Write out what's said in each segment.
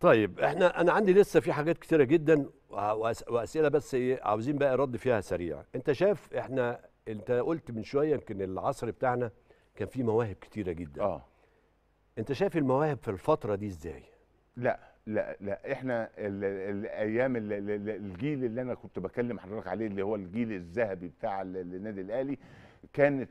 طيب احنا انا عندي لسه في حاجات كتيره جدا واسئله بس ايه عاوزين بقى رد فيها سريع انت شايف احنا انت قلت من شويه يمكن العصر بتاعنا كان فيه مواهب كتيره جدا اه انت شايف المواهب في الفتره دي ازاي لا لا لا احنا الـ الـ الايام الـ الـ الجيل اللي انا كنت بكلم حضرتك عليه اللي هو الجيل الذهبي بتاع النادي الاهلي كانت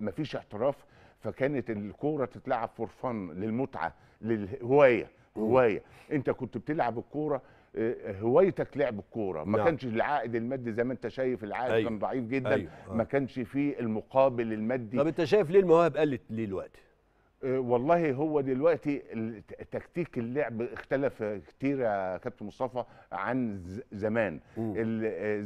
مفيش احتراف فكانت الكوره تتلعب فور فن للمتعه للهوايه هوايه انت كنت بتلعب الكوره آه، هوايتك لعب الكوره ما نعم. كانش العائد المادي زي ما انت شايف العائد أيوه. كان ضعيف جدا أيوه. ما كانش فيه المقابل المادي طب انت شايف ليه المواهب قلت ليه الوقت والله هو دلوقتي تكتيك اللعب اختلف كتير يا كابتن مصطفى عن زمان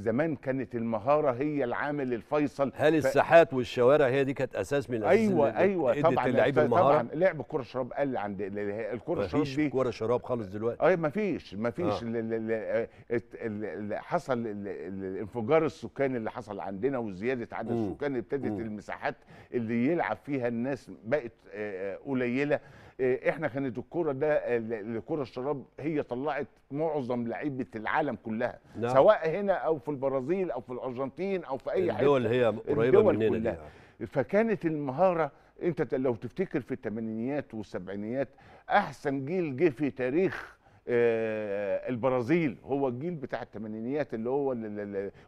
زمان كانت المهاره هي العامل الفيصل هل ف... الساحات والشوارع هي دي كانت اساس من الاساس ايوه ايوه طبعا اللعيب المهاره طبعا لعب كره شراب قل عند الكره الشراب مفيش كره شراب خالص دلوقتي اي مفيش مفيش آه. آه، حصل الانفجار السكاني اللي حصل عندنا وزياده عدد السكان ابتدت المساحات اللي يلعب فيها الناس بقت آه, آه، قليله آه، احنا كانت الكره ده الكره آه، الشراب هي طلعت معظم لعيبه العالم كلها نعم. سواء هنا او في البرازيل او في الارجنتين او في اي حته الدول هي قريبه مننا كلها. دي. يعني. فكانت المهاره انت لو تفتكر في الثمانينيات والسبعينيات احسن جيل جه في تاريخ آه، البرازيل هو الجيل بتاع الثمانينيات اللي هو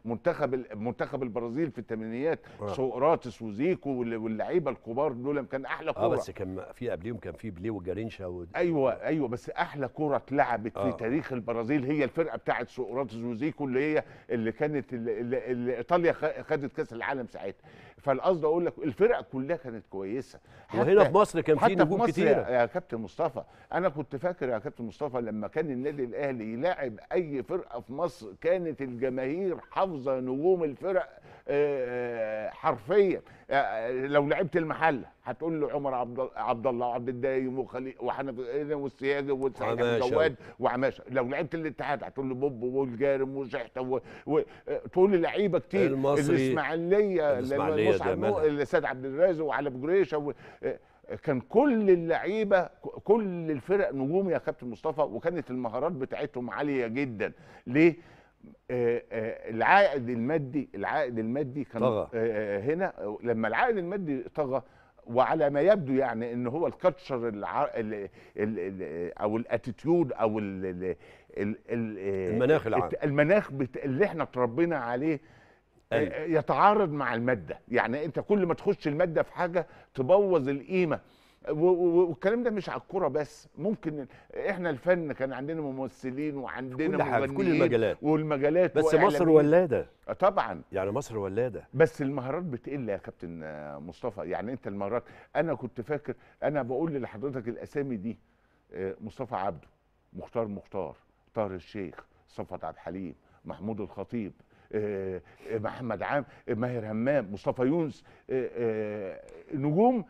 منتخب منتخب البرازيل في الثمانينيات آه. سقراطس وزيكو واللعيبه الكبار دول كان احلى كوره اه بس كان في قبليهم كان في بليه وجارينشا و... ايوه ايوه بس احلى كوره اتلعبت في آه. تاريخ البرازيل هي الفرقه بتاعه سقراطس وزيكو اللي هي اللي كانت اللي, اللي ايطاليا خدت كاس العالم ساعتها فالقصد اقول لك الفرقه كلها كانت كويسه وهنا في مصر كان في نجوم كتيره يا كابتن مصطفى انا كنت فاكر يا كابتن مصطفى لما كان النادي الاهلي يلاعب اي فرقه في مصر كانت الجماهير حافظه نجوم الفرق آه، آه، حرفيا آه، لو لعبت المحله هتقول له عمر عبد الله وعبد الدايم وخليل وحنفي إيه والسياجي وسعيد جواد وعماشه لو لعبت الاتحاد هتقول له بوب والجارم وشحته وتقول لعيبه كتير المصري الاسماعيليه الاسماعيليه سيد عبد الرازق وعلي بجريشه كان كل اللعيبه كل الفرق نجوم يا كابتن مصطفى وكانت المهارات بتاعتهم عاليه جدا ليه آآ آه، آآ آه، العائد المادي العائد المادي كان طغى. آه، هنا لما العائد المادي طغى وعلى ما يبدو يعني ان هو الكاتشر الع... او الاتيتيود او الـ الـ الـ المناخ العام المناخ بت... اللي احنا اتربينا عليه أيوة. آه، يتعارض مع الماده يعني انت كل ما تخش الماده في حاجه تبوظ القيمه والكلام ده مش على الكوره بس ممكن احنا الفن كان عندنا ممثلين وعندنا كل حاجه كل المجالات والمجالات بس وإعلامين. مصر ولاده آه، طبعا يعني مصر ولاده بس المهارات بتقل يا كابتن آه، مصطفى يعني انت المهارات انا كنت فاكر انا بقول لحضرتك الاسامي دي مصطفى عبده مختار مختار طاهر الشيخ صفوت عبد الحليم محمود الخطيب آه، آه، محمد عام آه، ماهر همام مصطفى يونس نجوم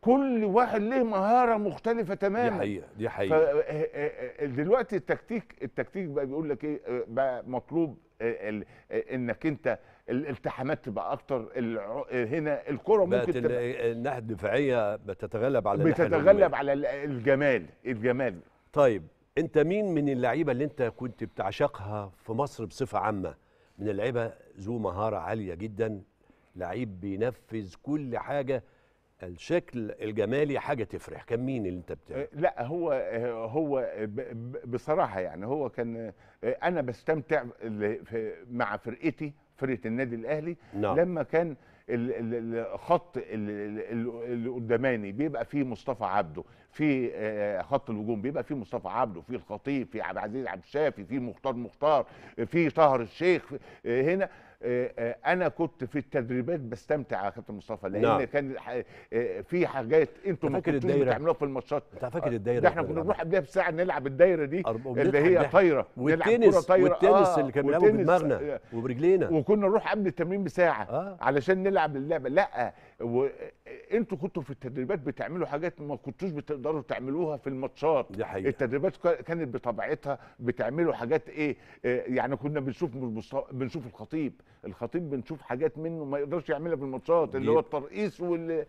كل واحد له مهاره مختلفه تماما دي حقيقه دي حقيقه دلوقتي التكتيك التكتيك بقى بيقول لك ايه بقى مطلوب انك انت الالتحامات تبقى اكتر هنا الكره ممكن تبقى الناحيه الدفاعيه بتتغلب على بتتغلب على الجمال الجمال طيب انت مين من اللعيبه اللي انت كنت بتعشقها في مصر بصفه عامه من اللعيبه ذو مهاره عاليه جدا لعيب بينفذ كل حاجه الشكل الجمالي حاجه تفرح كان مين اللي انت بتعمل لا هو هو بصراحه يعني هو كان انا بستمتع مع فرقتي فرقه النادي الاهلي نعم. لما كان الخط اللي قداماني بيبقى فيه مصطفى عبده في آه، خط الهجوم بيبقى فيه مصطفى عبده في الخطيب في عبد العزيز عبد الشافي في مختار مختار في طاهر الشيخ آه، هنا آه، آه، انا كنت في التدريبات بستمتع يا كابتن مصطفى لان نعم. كان آه، في حاجات انتوا ما كنتوش بتعملوها في الماتشات انت فاكر الدايره احنا كنا بنروح قبلها بساعه نلعب الدايره دي اللي هي طايره والتنس طايره والتنس اللي كان بنلعبه بدماغنا وبرجلينا وكنا نروح قبل التمرين بساعه آه. علشان نلعب اللعبه لا و... انتوا كنتوا في التدريبات بتعملوا حاجات ما كنتوش بتقدروا تعملوها في الماتشات دي حقيقة. التدريبات كانت بطبيعتها بتعملوا حاجات ايه يعني كنا بنشوف بنشوف الخطيب الخطيب بنشوف حاجات منه ما يقدرش يعملها في الماتشات اللي هو الترقيص واللي